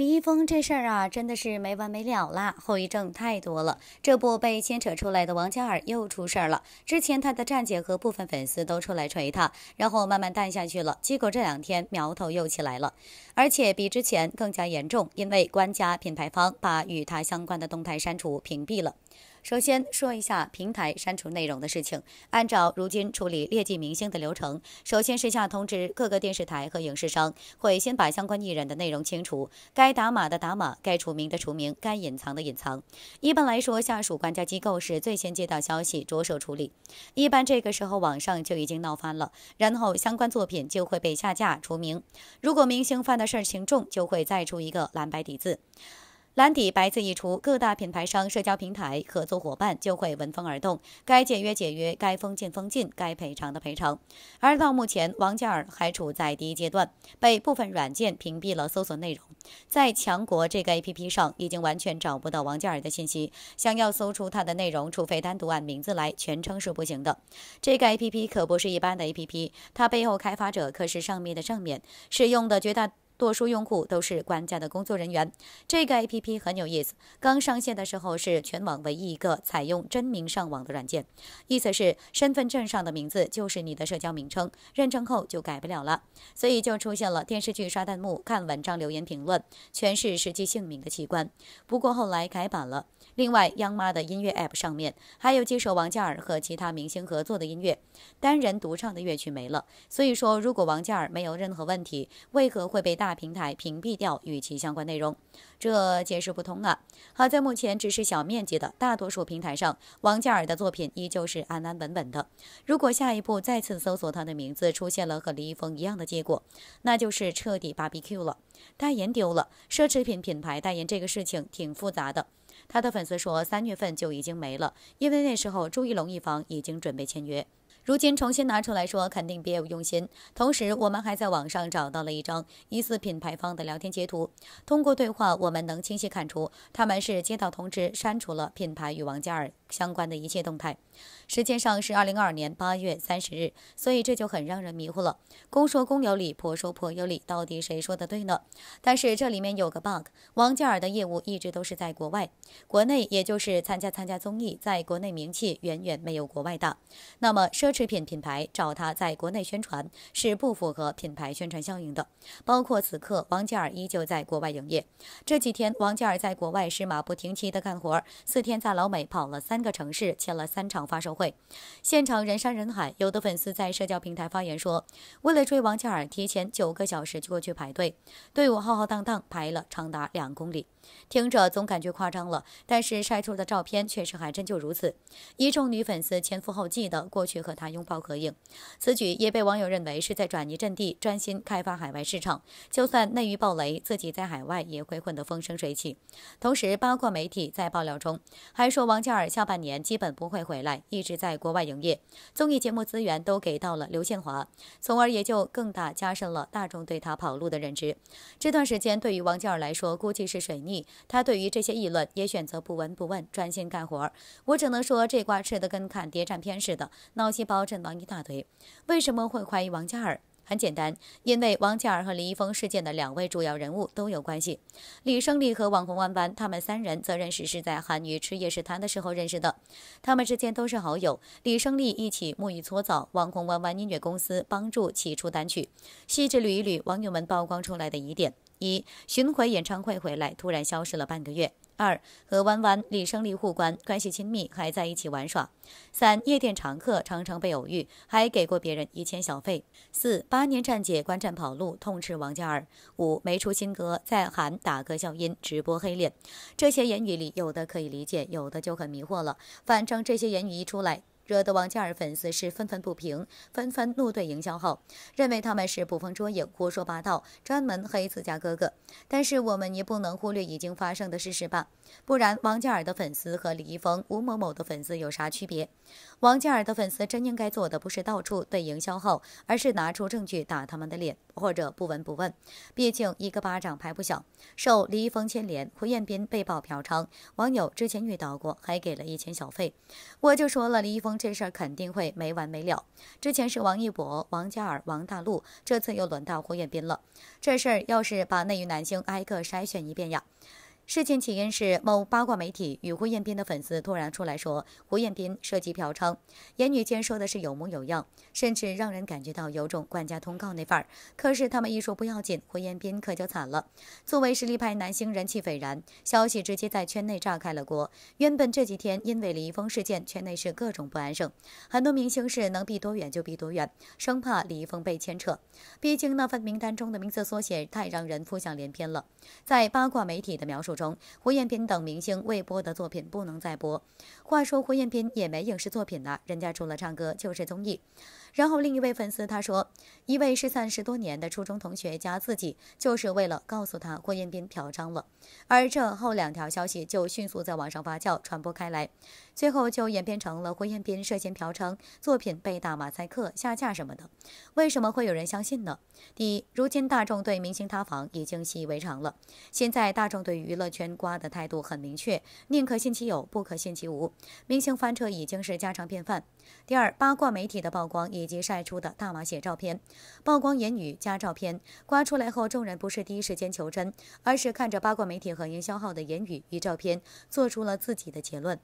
李易峰这事儿啊，真的是没完没了啦，后遗症太多了。这不，被牵扯出来的王嘉尔又出事儿了。之前他的站姐和部分粉丝都出来锤他，然后慢慢淡下去了。结果这两天苗头又起来了，而且比之前更加严重，因为官家品牌方把与他相关的动态删除、屏蔽了。首先说一下平台删除内容的事情。按照如今处理劣迹明星的流程，首先私下通知各个电视台和影视商会先把相关艺人的内容清除，该打码的打码，该除名的除名，该隐藏的隐藏。一般来说，下属管家机构是最先接到消息，着手处理。一般这个时候网上就已经闹翻了，然后相关作品就会被下架、除名。如果明星犯的事情重，就会再出一个蓝白底字。蓝底白字一出，各大品牌商、社交平台合作伙伴就会闻风而动。该解约解约，该封禁封禁，该赔偿的赔偿。而到目前，王嘉尔还处在第一阶段，被部分软件屏蔽了搜索内容，在强国这个 APP 上已经完全找不到王嘉尔的信息。想要搜出他的内容，除非单独按名字来，全称是不行的。这个 APP 可不是一般的 APP，它背后开发者可是上面的上面使用的绝大。多数用户都是官家的工作人员，这个 APP 很有意思。刚上线的时候是全网唯一一个采用真名上网的软件，意思是身份证上的名字就是你的社交名称，认证后就改不了了，所以就出现了电视剧刷弹幕、看文章留言评论全是实际姓名的器官。不过后来改版了。另外，央妈的音乐 App 上面还有几首王嘉尔和其他明星合作的音乐，单人独唱的乐曲没了。所以说，如果王嘉尔没有任何问题，为何会被大平台屏蔽掉与其相关内容？这解释不通啊！好在目前只是小面积的，大多数平台上王嘉尔的作品依旧是安安稳稳的。如果下一步再次搜索他的名字，出现了和李易峰一样的结果，那就是彻底 B B Q 了，代言丢了。奢侈品品牌代言这个事情挺复杂的。他的粉丝说，三月份就已经没了，因为那时候朱一龙一方已经准备签约。如今重新拿出来说，肯定别有用心。同时，我们还在网上找到了一张疑似品牌方的聊天截图。通过对话，我们能清晰看出，他们是接到通知，删除了品牌与王嘉尔相关的一切动态，时间上是二零二二年八月三十日。所以这就很让人迷糊了。公说公有理，婆说婆有理，到底谁说的对呢？但是这里面有个 bug，王嘉尔的业务一直都是在国外，国内也就是参加参加综艺，在国内名气远远没有国外大。那么设奢侈品品牌找他在国内宣传是不符合品牌宣传效应的。包括此刻，王嘉尔依旧在国外营业。这几天，王嘉尔在国外是马不停蹄的干活四天在老美跑了三个城市，签了三场发售会，现场人山人海。有的粉丝在社交平台发言说，为了追王嘉尔，提前九个小时就过去排队，队伍浩浩荡荡排了长达两公里，听着总感觉夸张了，但是晒出的照片确实还真就如此。一众女粉丝前赴后继的过去和。他拥抱合影，此举也被网友认为是在转移阵地，专心开发海外市场。就算内娱爆雷，自己在海外也会混得风生水起。同时，包括媒体在爆料中还说王嘉尔下半年基本不会回来，一直在国外营业，综艺节目资源都给到了刘宪华，从而也就更大加深了大众对他跑路的认知。这段时间对于王嘉尔来说估计是水逆，他对于这些议论也选择不闻不问，专心干活。我只能说这瓜吃的跟看谍战片似的，闹心。包阵亡一大堆，为什么会怀疑王嘉尔？很简单，因为王嘉尔和李易峰事件的两位主要人物都有关系。李胜利和网红弯弯，他们三人则认识是在韩娱吃夜市摊的时候认识的，他们之间都是好友。李胜利一起沐浴搓澡，网红弯弯音乐公司帮助其出单曲。细致捋一捋，网友们曝光出来的疑点：一，巡回演唱会回来突然消失了半个月。二和弯弯、李胜利互关，关系亲密，还在一起玩耍。三夜店常客，常常被偶遇，还给过别人一千小费。四八年站姐观战跑路，痛斥王嘉尔。五没出新歌，在喊打歌笑音直播黑脸。这些言语里有的可以理解，有的就很迷惑了。反正这些言语一出来。惹得王嘉尔粉丝是愤愤不平，纷纷怒怼营销号，认为他们是捕风捉影、胡说八道，专门黑自家哥哥。但是我们也不能忽略已经发生的事实吧？不然王嘉尔的粉丝和李易峰、吴某某的粉丝有啥区别？王嘉尔的粉丝真应该做的不是到处怼营销号，而是拿出证据打他们的脸，或者不闻不问。毕竟一个巴掌拍不响。受李易峰牵连，胡彦斌被曝嫖娼，网友之前遇到过，还给了一千小费。我就说了，李易峰。这事儿肯定会没完没了。之前是王一博、王嘉尔、王大陆，这次又轮到胡彦斌了。这事儿要是把内娱男星挨个筛选一遍呀！事件起因是某八卦媒体与胡彦斌的粉丝突然出来说胡彦斌涉及嫖娼，言语间说的是有模有样，甚至让人感觉到有种官家通告那份儿。可是他们一说不要紧，胡彦斌可就惨了。作为实力派男星，人气斐然，消息直接在圈内炸开了锅。原本这几天因为李易峰事件，圈内是各种不安生，很多明星是能避多远就避多远，生怕李易峰被牵扯。毕竟那份名单中的名字缩写太让人浮想联翩了，在八卦媒体的描述。胡彦斌等明星未播的作品不能再播。话说胡彦斌也没影视作品呢，人家除了唱歌就是综艺。然后另一位粉丝他说，一位失散十多年的初中同学加自己，就是为了告诉他郭彦斌嫖娼了。而这后两条消息就迅速在网上发酵传播开来，最后就演变成了郭彦斌涉嫌嫖娼，作品被打马赛克下架什么的。为什么会有人相信呢？第一，如今大众对明星塌房已经习以为常了。现在大众对娱乐圈瓜的态度很明确，宁可信其有，不可信其无。明星翻车已经是家常便饭。第二，八卦媒体的曝光。以及晒出的大码血照片，曝光言语加照片，刮出来后，众人不是第一时间求真，而是看着八卦媒体和营销号的言语与照片，做出了自己的结论。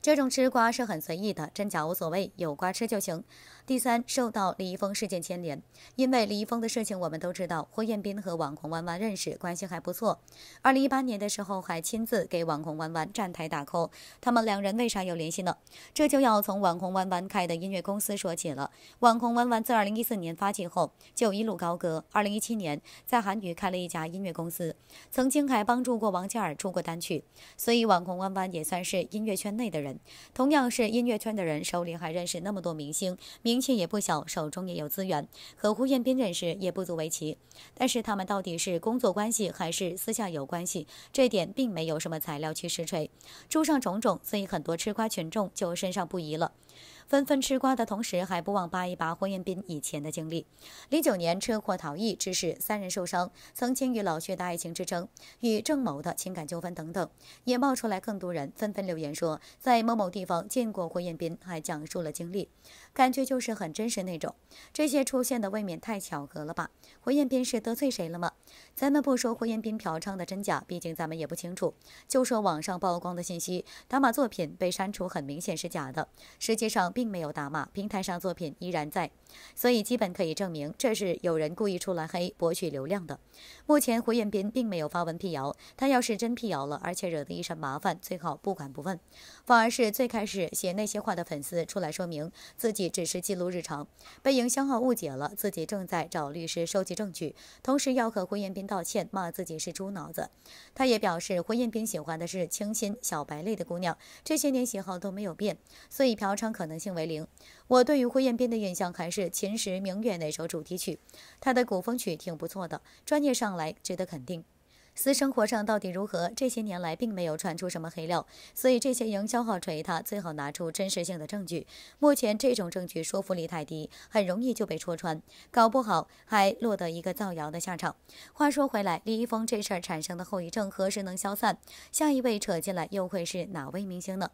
这种吃瓜是很随意的，真假无所谓，有瓜吃就行。第三，受到李易峰事件牵连，因为李易峰的事情，我们都知道，霍彦斌和网红弯弯认识，关系还不错。二零一八年的时候，还亲自给网红弯弯站台打 call。他们两人为啥有联系呢？这就要从网红弯弯开的音乐公司说起了。网红弯弯自二零一四年发迹后，就一路高歌。二零一七年，在韩娱开了一家音乐公司，曾经还帮助过王嘉尔出过单曲，所以网红弯弯也算是音乐圈内的人。同样是音乐圈的人，手里还认识那么多明星。名气也不小，手中也有资源，和胡彦斌认识也不足为奇。但是他们到底是工作关系还是私下有关系，这点并没有什么材料去实锤。诸上种种，所以很多吃瓜群众就深上不疑了。纷纷吃瓜的同时，还不忘扒一扒胡彦斌以前的经历，零九年车祸逃逸致使三人受伤，曾经与老薛的爱情之争，与郑某的情感纠纷等等，也冒出来更多人纷纷留言说在某某地方见过胡彦斌，还讲述了经历，感觉就是很真实那种。这些出现的未免太巧合了吧？胡彦斌是得罪谁了吗？咱们不说胡彦斌嫖娼的真假，毕竟咱们也不清楚，就说网上曝光的信息，打码作品被删除，很明显是假的，实际上。并没有打骂，平台上作品依然在，所以基本可以证明这是有人故意出来黑、博取流量的。目前胡彦斌并没有发文辟谣，他要是真辟谣了，而且惹得一身麻烦，最好不管不问。反而是最开始写那些话的粉丝出来说明，自己只是记录日常，被营销号误解了，自己正在找律师收集证据，同时要和胡彦斌道歉，骂自己是猪脑子。他也表示胡彦斌喜欢的是清新小白类的姑娘，这些年喜好都没有变，所以嫖娼可能。性为零。我对于胡彦斌的印象还是《秦时明月》那首主题曲，他的古风曲挺不错的，专业上来值得肯定。私生活上到底如何？这些年来并没有传出什么黑料，所以这些营销号锤他最好拿出真实性的证据。目前这种证据说服力太低，很容易就被戳穿，搞不好还落得一个造谣的下场。话说回来，李易峰这事儿产生的后遗症何时能消散？下一位扯进来又会是哪位明星呢？